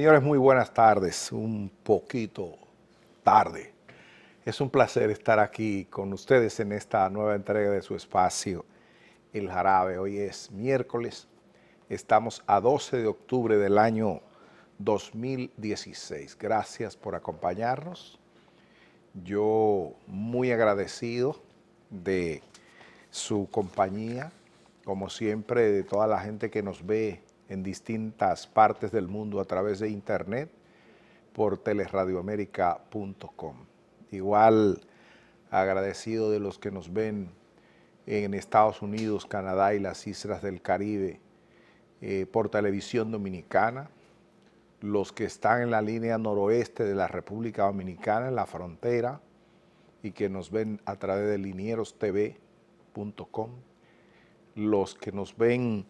Señores, muy buenas tardes, un poquito tarde. Es un placer estar aquí con ustedes en esta nueva entrega de su espacio, El Jarabe. Hoy es miércoles, estamos a 12 de octubre del año 2016. Gracias por acompañarnos. Yo muy agradecido de su compañía, como siempre, de toda la gente que nos ve en distintas partes del mundo a través de internet por teleradioamérica.com. Igual agradecido de los que nos ven en Estados Unidos, Canadá y las Islas del Caribe eh, por televisión dominicana, los que están en la línea noroeste de la República Dominicana, en la frontera, y que nos ven a través de linierostv.com, los que nos ven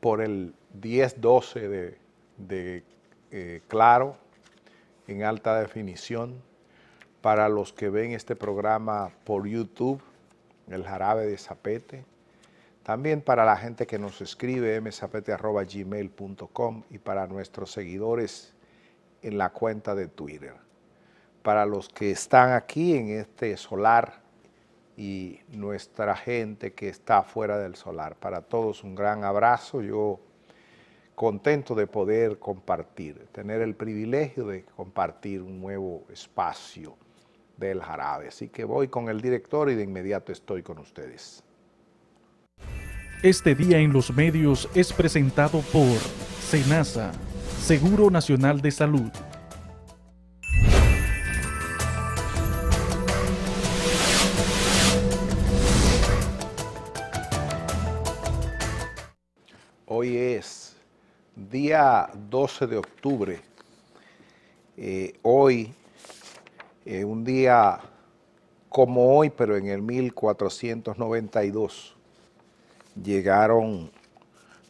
por el 10-12 de eh, Claro en alta definición. Para los que ven este programa por YouTube, el jarabe de Zapete. También para la gente que nos escribe, mzapete.gmail.com y para nuestros seguidores en la cuenta de Twitter. Para los que están aquí en este solar y nuestra gente que está fuera del solar. Para todos un gran abrazo, yo contento de poder compartir, tener el privilegio de compartir un nuevo espacio del jarabe. Así que voy con el director y de inmediato estoy con ustedes. Este día en los medios es presentado por SENASA, Seguro Nacional de Salud. día 12 de octubre, eh, hoy, eh, un día como hoy, pero en el 1492, llegaron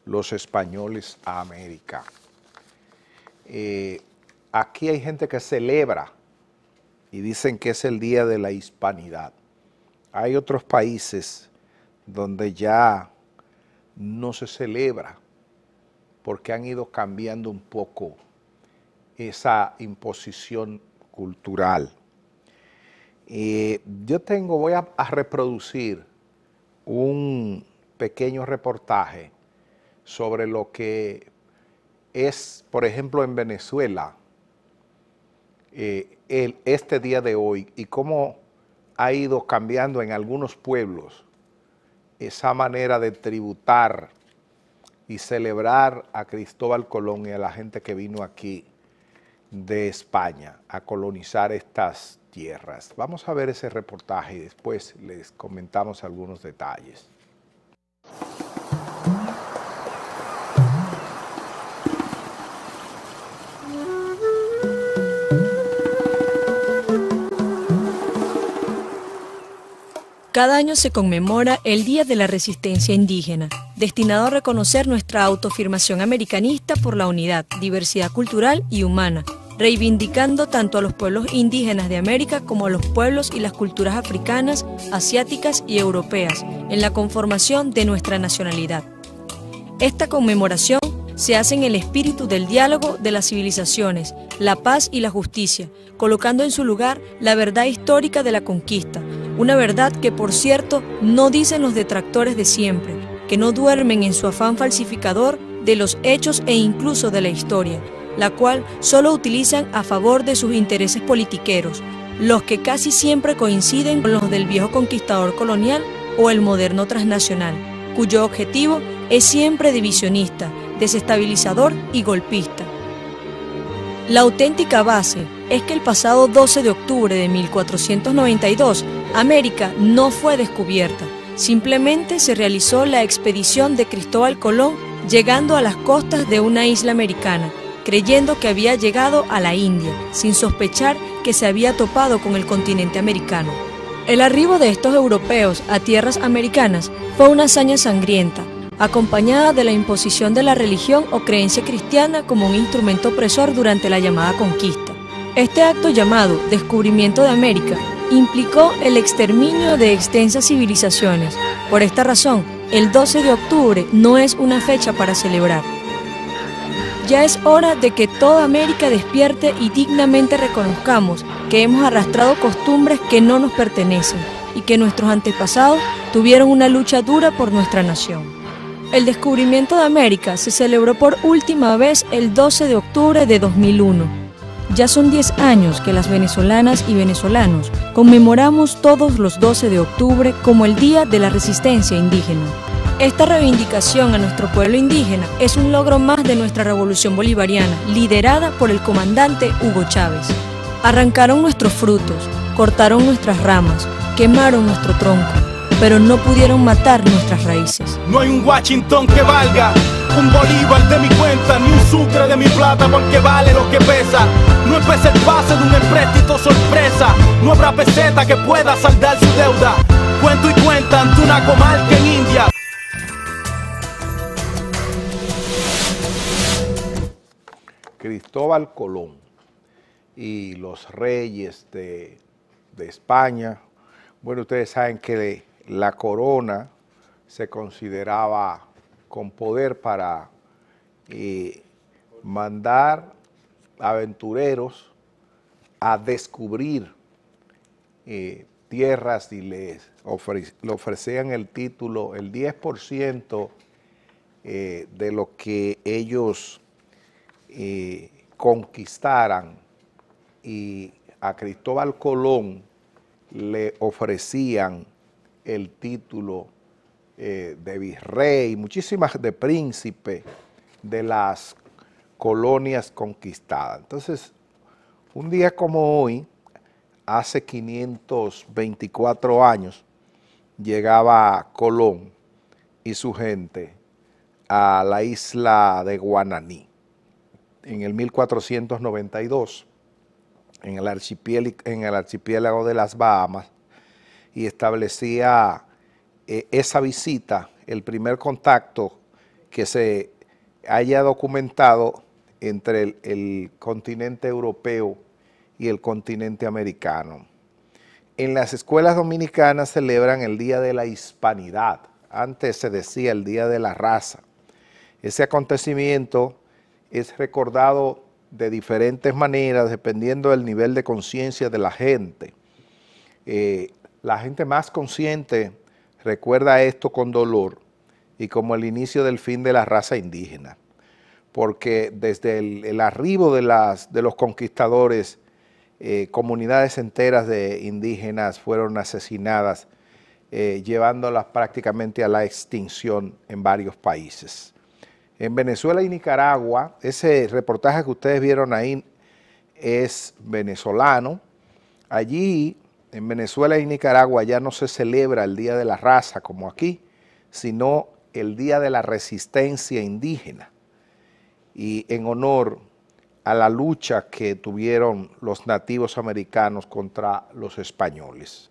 los españoles a América. Eh, aquí hay gente que celebra y dicen que es el día de la hispanidad. Hay otros países donde ya no se celebra porque han ido cambiando un poco esa imposición cultural. yo tengo, voy a, reproducir un pequeño reportaje sobre lo que es, por ejemplo, en Venezuela, eh, este día de hoy y cómo ha ido cambiando en algunos pueblos esa manera de tributar y celebrar a Cristóbal Colón y a la gente que vino aquí de España a colonizar estas tierras. Vamos a ver ese reportaje y después les comentamos algunos detalles. Cada año se conmemora el Día de la Resistencia Indígena, destinado a reconocer nuestra autoafirmación americanista por la unidad, diversidad cultural y humana, reivindicando tanto a los pueblos indígenas de América como a los pueblos y las culturas africanas, asiáticas y europeas en la conformación de nuestra nacionalidad. Esta conmemoración se hace en el espíritu del diálogo de las civilizaciones, la paz y la justicia, colocando en su lugar la verdad histórica de la conquista, una verdad que por cierto no dicen los detractores de siempre, que no duermen en su afán falsificador de los hechos e incluso de la historia, la cual solo utilizan a favor de sus intereses politiqueros, los que casi siempre coinciden con los del viejo conquistador colonial o el moderno transnacional, cuyo objetivo es siempre divisionista, desestabilizador y golpista. La auténtica base es que el pasado 12 de octubre de 1492, América no fue descubierta, Simplemente se realizó la expedición de Cristóbal Colón llegando a las costas de una isla americana, creyendo que había llegado a la India, sin sospechar que se había topado con el continente americano. El arribo de estos europeos a tierras americanas fue una hazaña sangrienta, acompañada de la imposición de la religión o creencia cristiana como un instrumento opresor durante la llamada conquista. Este acto llamado Descubrimiento de América implicó el exterminio de extensas civilizaciones. Por esta razón, el 12 de octubre no es una fecha para celebrar. Ya es hora de que toda América despierte y dignamente reconozcamos que hemos arrastrado costumbres que no nos pertenecen y que nuestros antepasados tuvieron una lucha dura por nuestra nación. El descubrimiento de América se celebró por última vez el 12 de octubre de 2001 ya son 10 años que las venezolanas y venezolanos conmemoramos todos los 12 de octubre como el Día de la Resistencia Indígena. Esta reivindicación a nuestro pueblo indígena es un logro más de nuestra revolución bolivariana, liderada por el comandante Hugo Chávez. Arrancaron nuestros frutos, cortaron nuestras ramas, quemaron nuestro tronco, pero no pudieron matar nuestras raíces. No hay un Washington que valga un bolívar de mi cuenta, ni un sucre de mi plata, porque vale lo que pesa. No es el pase de un empréstito sorpresa. No habrá peseta que pueda saldar su deuda. Cuento y cuentan de una comarca en India. Cristóbal Colón y los reyes de, de España. Bueno, ustedes saben que la corona se consideraba con poder para eh, mandar aventureros a descubrir eh, tierras y les le ofrecían el título, el 10% eh, de lo que ellos conquistaran y a Cristóbal Colón le ofrecían el título eh, de virrey, muchísimas de príncipe de las colonias conquistadas. Entonces, un día como hoy, hace 524 años, llegaba Colón y su gente a la isla de Guananí. En el 1492, en el, en el archipiélago de las Bahamas, y establecía eh, esa visita, el primer contacto que se haya documentado entre el, continente europeo y el continente americano. En las escuelas dominicanas celebran el Día de la Hispanidad. Antes se decía el Día de la Raza. Ese acontecimiento es recordado de diferentes maneras, dependiendo del nivel de conciencia de la gente. Eh, la gente más consciente Recuerda esto con dolor y como el inicio del fin de la raza indígena, porque desde el, arribo de, los conquistadores, eh, comunidades enteras de indígenas fueron asesinadas, eh, llevándolas prácticamente a la extinción en varios países. En Venezuela y Nicaragua, ese reportaje que ustedes vieron ahí es venezolano. Allí en Venezuela y Nicaragua ya no se celebra el Día de la Raza como aquí, sino el Día de la Resistencia Indígena y en honor a la lucha que tuvieron los nativos americanos contra los españoles.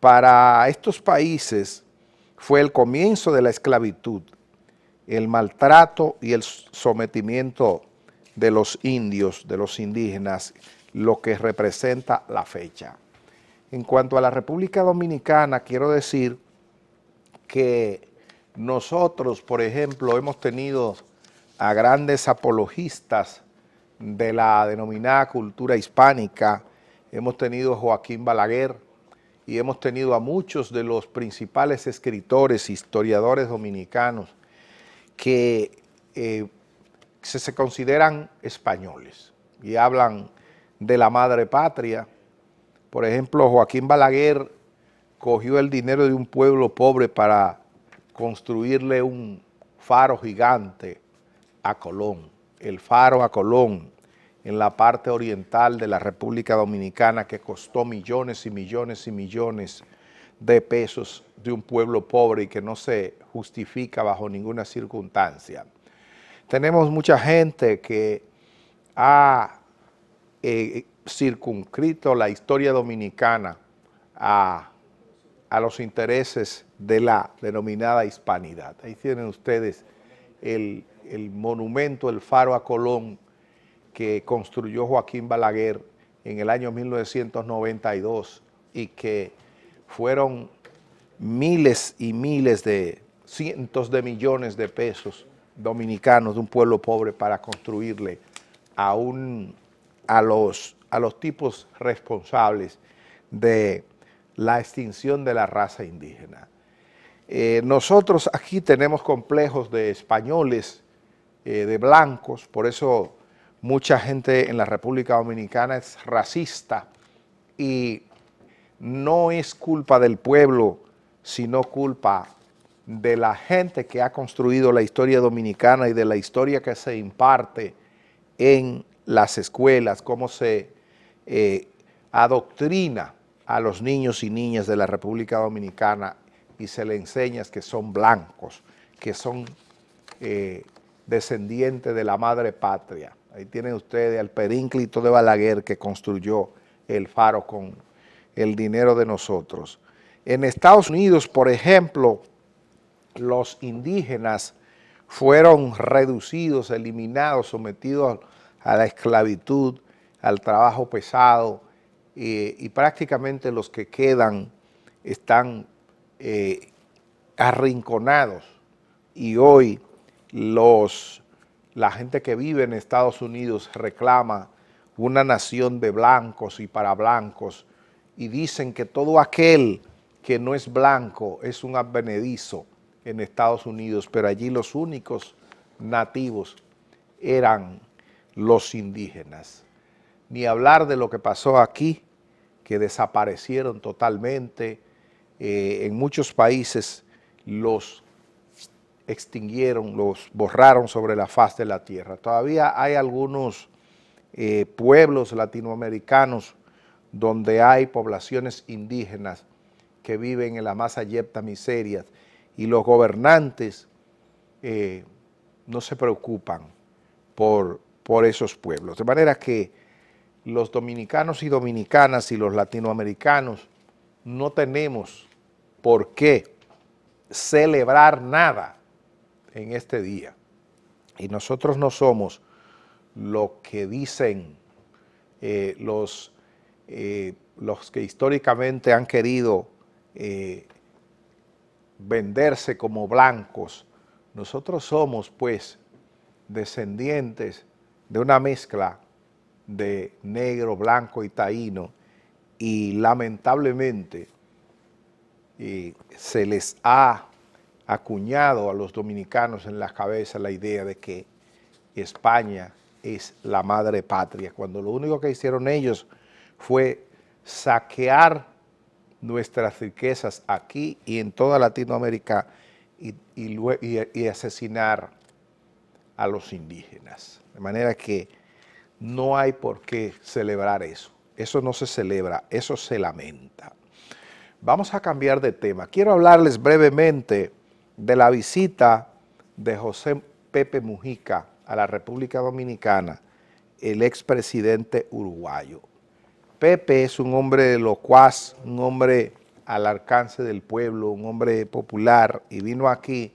Para estos países fue el comienzo de la esclavitud, el maltrato y el sometimiento de los indios, de los indígenas, lo que representa la fecha. En cuanto a la República Dominicana, quiero decir que nosotros, por ejemplo, hemos tenido a grandes apologistas de la denominada cultura hispánica, hemos tenido a Joaquín Balaguer y hemos tenido a muchos de los principales escritores, historiadores dominicanos que eh, se consideran españoles y hablan de la madre patria, por ejemplo, Joaquín Balaguer cogió el dinero de un pueblo pobre para construirle un faro gigante a Colón, el faro a Colón, en la parte oriental de la República Dominicana que costó millones y millones y millones de pesos de un pueblo pobre y que no se justifica bajo ninguna circunstancia. Tenemos mucha gente que ha eh, circunscrito la historia dominicana a, los intereses de la denominada hispanidad. Ahí tienen ustedes el, el monumento, el faro a Colón que construyó Joaquín Balaguer en el año 1992 y que fueron miles y miles de, cientos de millones de pesos dominicanos de un pueblo pobre para construirle a, un, a los a los tipos responsables de la extinción de la raza indígena. Eh, nosotros aquí tenemos complejos de españoles, eh, de blancos, por eso mucha gente en la República Dominicana es racista y no es culpa del pueblo, sino culpa de la gente que ha construido la historia dominicana y de la historia que se imparte en las escuelas, cómo se eh, adoctrina a los niños y niñas de la República Dominicana y se le enseña que son blancos, que son eh, descendientes de la madre patria. Ahí tienen ustedes al perínclito de Balaguer que construyó el faro con el dinero de nosotros. En Estados Unidos, por ejemplo, los indígenas fueron reducidos, eliminados, sometidos a la esclavitud al trabajo pesado eh, y prácticamente los que quedan están eh, arrinconados y hoy los, la gente que vive en Estados Unidos reclama una nación de blancos y para blancos y dicen que todo aquel que no es blanco es un advenedizo en Estados Unidos, pero allí los únicos nativos eran los indígenas ni hablar de lo que pasó aquí, que desaparecieron totalmente. Eh, en muchos países los extinguieron, los borraron sobre la faz de la tierra. Todavía hay algunos eh, pueblos latinoamericanos donde hay poblaciones indígenas que viven en la más las miseria y los gobernantes eh, no se preocupan por, por esos pueblos. De manera que los dominicanos y dominicanas y los latinoamericanos no tenemos por qué celebrar nada en este día. Y nosotros no somos lo que dicen eh, los, eh, los, que históricamente han querido eh, venderse como blancos. Nosotros somos, pues, descendientes de una mezcla de negro, blanco y taíno y lamentablemente se les ha acuñado a los dominicanos en la cabeza la idea de que España es la madre patria, cuando lo único que hicieron ellos fue saquear nuestras riquezas aquí y en toda Latinoamérica y asesinar a los indígenas. De manera que no hay por qué celebrar eso. Eso no se celebra, eso se lamenta. Vamos a cambiar de tema. Quiero hablarles brevemente de la visita de José Pepe Mujica a la República Dominicana, el expresidente uruguayo. Pepe es un hombre locuaz, un hombre al alcance del pueblo, un hombre popular, y vino aquí,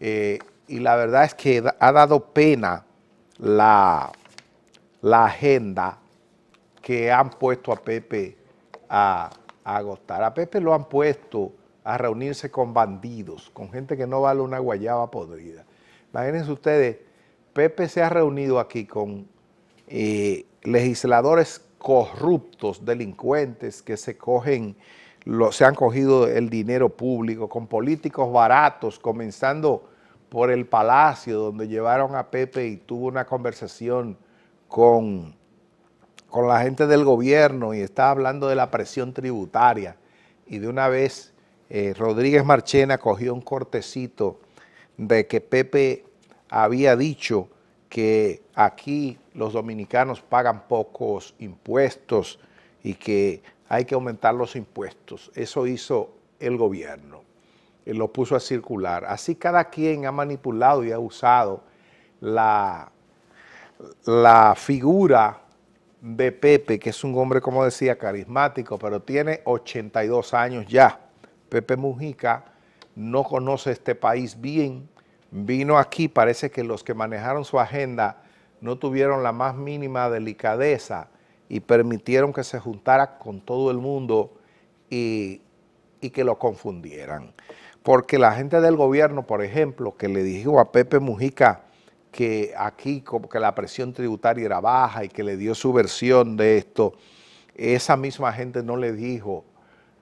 eh, y la verdad es que ha dado pena la la agenda que han puesto a Pepe a, agotar. A Pepe lo han puesto a reunirse con bandidos, con gente que no vale una guayaba podrida. Imagínense ustedes, Pepe se ha reunido aquí con eh, legisladores corruptos, delincuentes que se cogen, se han cogido el dinero público, con políticos baratos, comenzando por el Palacio, donde llevaron a Pepe y tuvo una conversación con, con la gente del gobierno y estaba hablando de la presión tributaria y de una vez eh, Rodríguez Marchena cogió un cortecito de que Pepe había dicho que aquí los dominicanos pagan pocos impuestos y que hay que aumentar los impuestos. Eso hizo el gobierno, lo puso a circular. Así cada quien ha manipulado y ha usado la la figura de Pepe, que es un hombre, como decía, carismático, pero tiene 82 años ya. Pepe Mujica no conoce este país bien, vino aquí, parece que los que manejaron su agenda no tuvieron la más mínima delicadeza y permitieron que se juntara con todo el mundo y, que lo confundieran. Porque la gente del gobierno, por ejemplo, que le dijo a Pepe Mujica, que aquí como que la presión tributaria era baja y que le dio su versión de esto, esa misma gente no le dijo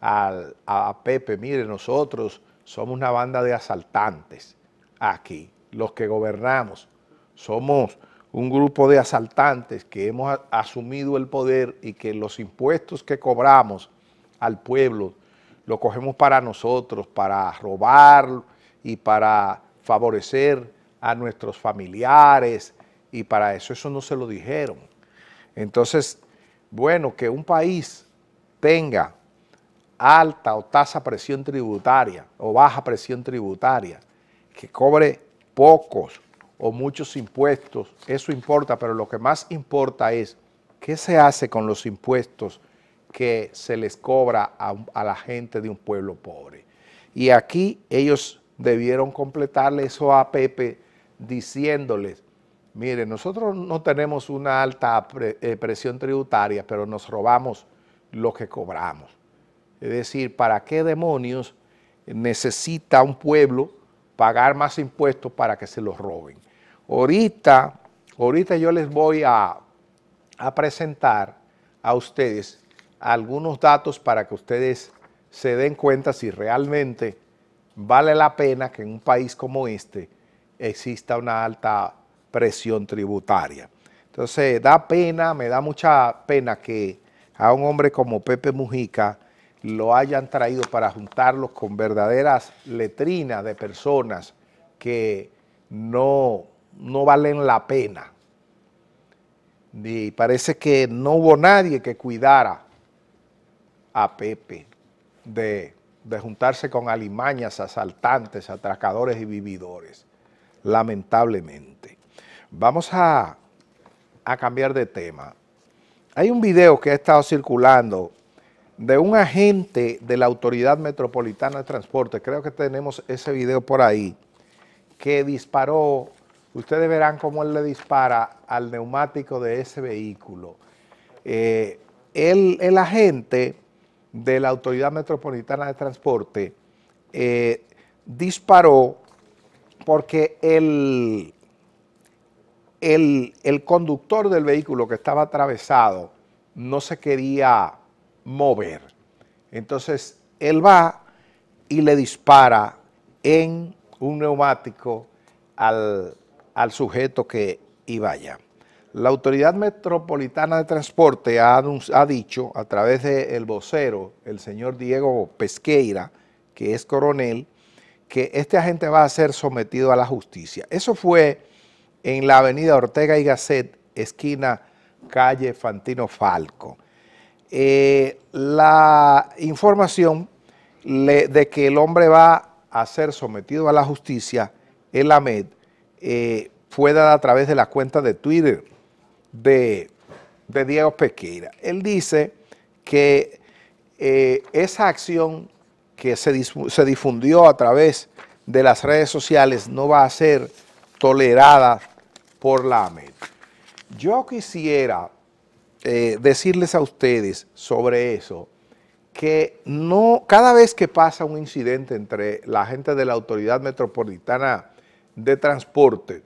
a Pepe, mire, nosotros somos una banda de asaltantes aquí, los que gobernamos, somos un grupo de asaltantes que hemos asumido el poder y que los impuestos que cobramos al pueblo lo cogemos para nosotros, para robar y para favorecer a nuestros familiares y para eso eso no se lo dijeron. Entonces, bueno, que un país tenga alta o tasa presión tributaria o baja presión tributaria, que cobre pocos o muchos impuestos, eso importa, pero lo que más importa es qué se hace con los impuestos que se les cobra a, a la gente de un pueblo pobre. Y aquí ellos debieron completarle eso a Pepe, diciéndoles, miren, nosotros no tenemos una alta eh, presión tributaria, pero nos robamos lo que cobramos. Es decir, ¿para qué demonios necesita un pueblo pagar más impuestos para que se los roben? Ahorita, ahorita yo les voy a, a presentar a ustedes algunos datos para que ustedes se den cuenta si realmente vale la pena que en un país como este exista una alta presión tributaria. Entonces, da pena, me da mucha pena que a un hombre como Pepe Mujica lo hayan traído para juntarlos con verdaderas letrinas de personas que no, valen la pena. Y parece que no hubo nadie que cuidara a Pepe de, de juntarse con alimañas, asaltantes, atracadores y vividores lamentablemente. Vamos a, cambiar de tema. Hay un video que ha estado circulando de un agente de la Autoridad Metropolitana de Transporte, creo que tenemos ese video por ahí, que disparó, ustedes verán cómo él le dispara al neumático de ese vehículo. Eh, el, agente de la Autoridad Metropolitana de Transporte eh, disparó porque el, el, conductor del vehículo que estaba atravesado no se quería mover. Entonces él va y le dispara en un neumático al, sujeto que iba allá. La Autoridad Metropolitana de Transporte ha, dicho, a través del vocero, el señor Diego Pesqueira, que es coronel, que este agente va a ser sometido a la justicia. Eso fue en la avenida Ortega y Gasset, esquina calle Fantino Falco. Eh, la información de que el hombre va a ser sometido a la justicia, en la MED eh, fue dada a través de la cuenta de Twitter de, Diego Pesqueira. Él dice que eh, esa acción que se, se difundió a través de las redes sociales no va a ser tolerada por la AMED. Yo quisiera eh, decirles a ustedes sobre eso, que no, cada vez que pasa un incidente entre la gente de la Autoridad Metropolitana de Transporte,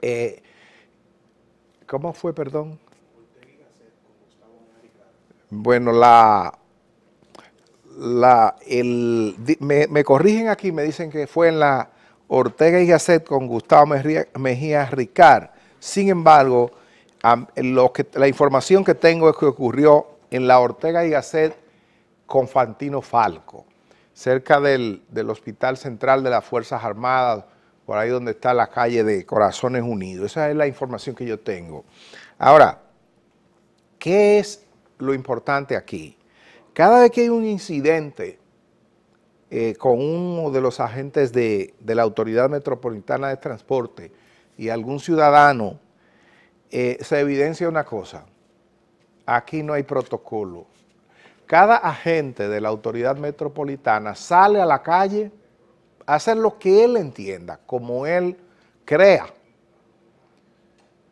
eh, ¿cómo fue, perdón? Bueno, la la, me, corrigen aquí, me dicen que fue en la Ortega y Gasset con Gustavo Mejía, Ricard. Sin embargo, la información que tengo es que ocurrió en la Ortega y Gasset con Fantino Falco, cerca del Hospital Central de las Fuerzas Armadas, por ahí donde está la calle de Corazones Unidos. Esa es la información que yo tengo. Ahora, ¿qué es lo importante aquí? Cada vez que hay un incidente eh, con uno de los agentes de, la Autoridad Metropolitana de Transporte y algún ciudadano, eh, se evidencia una cosa, aquí no hay protocolo. Cada agente de la Autoridad Metropolitana sale a la calle a hacer lo que él entienda, como él crea.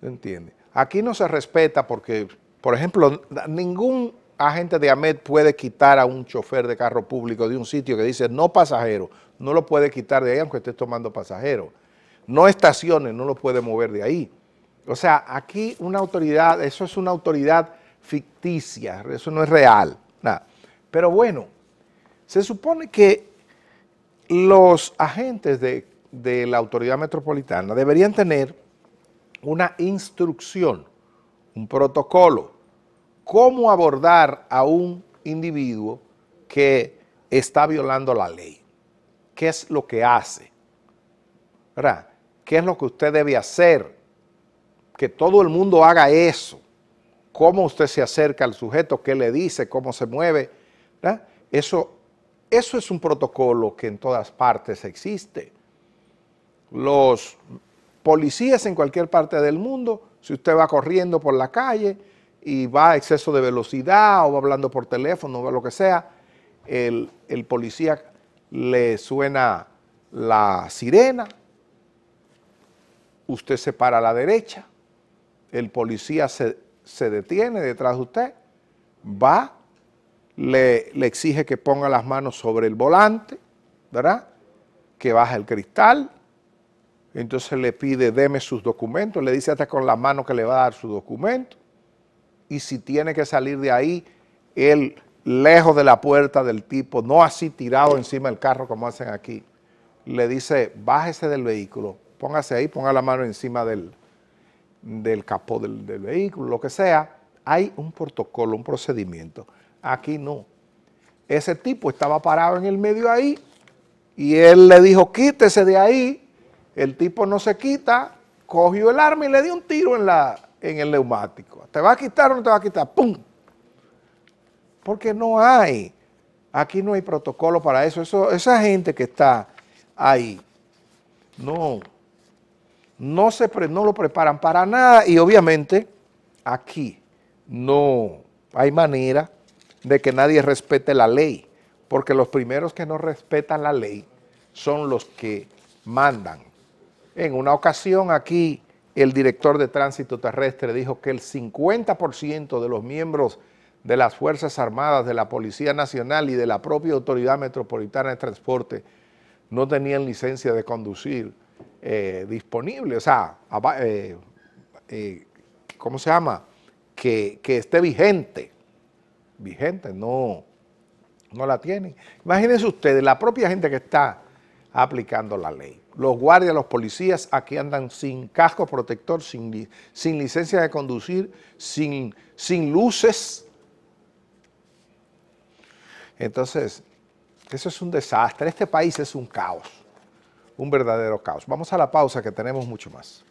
¿Entiende? Aquí no se respeta porque, por ejemplo, ningún agente de AMET puede quitar a un chofer de carro público de un sitio que dice no pasajero, no lo puede quitar de ahí aunque esté tomando pasajero. No estaciones, no lo puede mover de ahí. O sea, aquí una autoridad, eso es una autoridad ficticia, eso no es real. Nada. Pero bueno, se supone que los agentes de la autoridad metropolitana deberían tener una instrucción, un protocolo, cómo abordar a un individuo que está violando la ley. ¿Qué es lo que hace? ¿Qué es lo que usted debe hacer? Que todo el mundo haga eso. Cómo usted se acerca al sujeto, qué le dice, cómo se mueve. Eso, eso es un protocolo que en todas partes existe. Los policías en cualquier parte del mundo, si usted va corriendo por la calle, y va a exceso de velocidad o va hablando por teléfono o lo que sea, el, policía le suena la sirena, usted se para a la derecha, el policía se, detiene detrás de usted, va, le, le, exige que ponga las manos sobre el volante, ¿verdad? Que baja el cristal, entonces le pide, deme sus documentos, le dice hasta con la mano que le va a dar su documento, y si tiene que salir de ahí, él lejos de la puerta del tipo, no así tirado encima del carro como hacen aquí, le dice, bájese del vehículo, póngase ahí, ponga la mano encima del, del capó del, del vehículo, lo que sea. Hay un protocolo, un procedimiento. Aquí no. Ese tipo estaba parado en el medio ahí y él le dijo, quítese de ahí. El tipo no se quita, cogió el arma y le dio un tiro en la, en el neumático. ¿Te va a quitar o no te va a quitar? ¡Pum! Porque no hay, aquí no hay protocolo para eso. esa gente que está ahí, no, no, se no lo preparan para nada y obviamente aquí no hay manera de que nadie respete la ley, porque los primeros que no respetan la ley son los que mandan. En una ocasión aquí el director de tránsito terrestre dijo que el 50% de los miembros de las Fuerzas Armadas, de la Policía Nacional y de la propia Autoridad Metropolitana de Transporte no tenían licencia de conducir eh, disponible, o sea, eh, eh, ¿cómo se llama? Que, esté vigente, vigente, no, no la tienen. Imagínense ustedes, la propia gente que está aplicando la ley. Los guardias, los policías aquí andan sin casco protector, sin, sin licencia de conducir, sin, sin luces. Entonces, eso es un desastre. Este país es un caos, un verdadero caos. Vamos a la pausa que tenemos mucho más.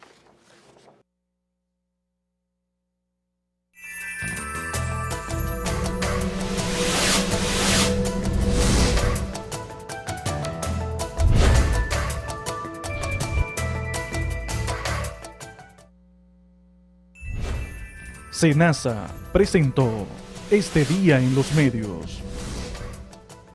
SENASA presentó este día en los medios.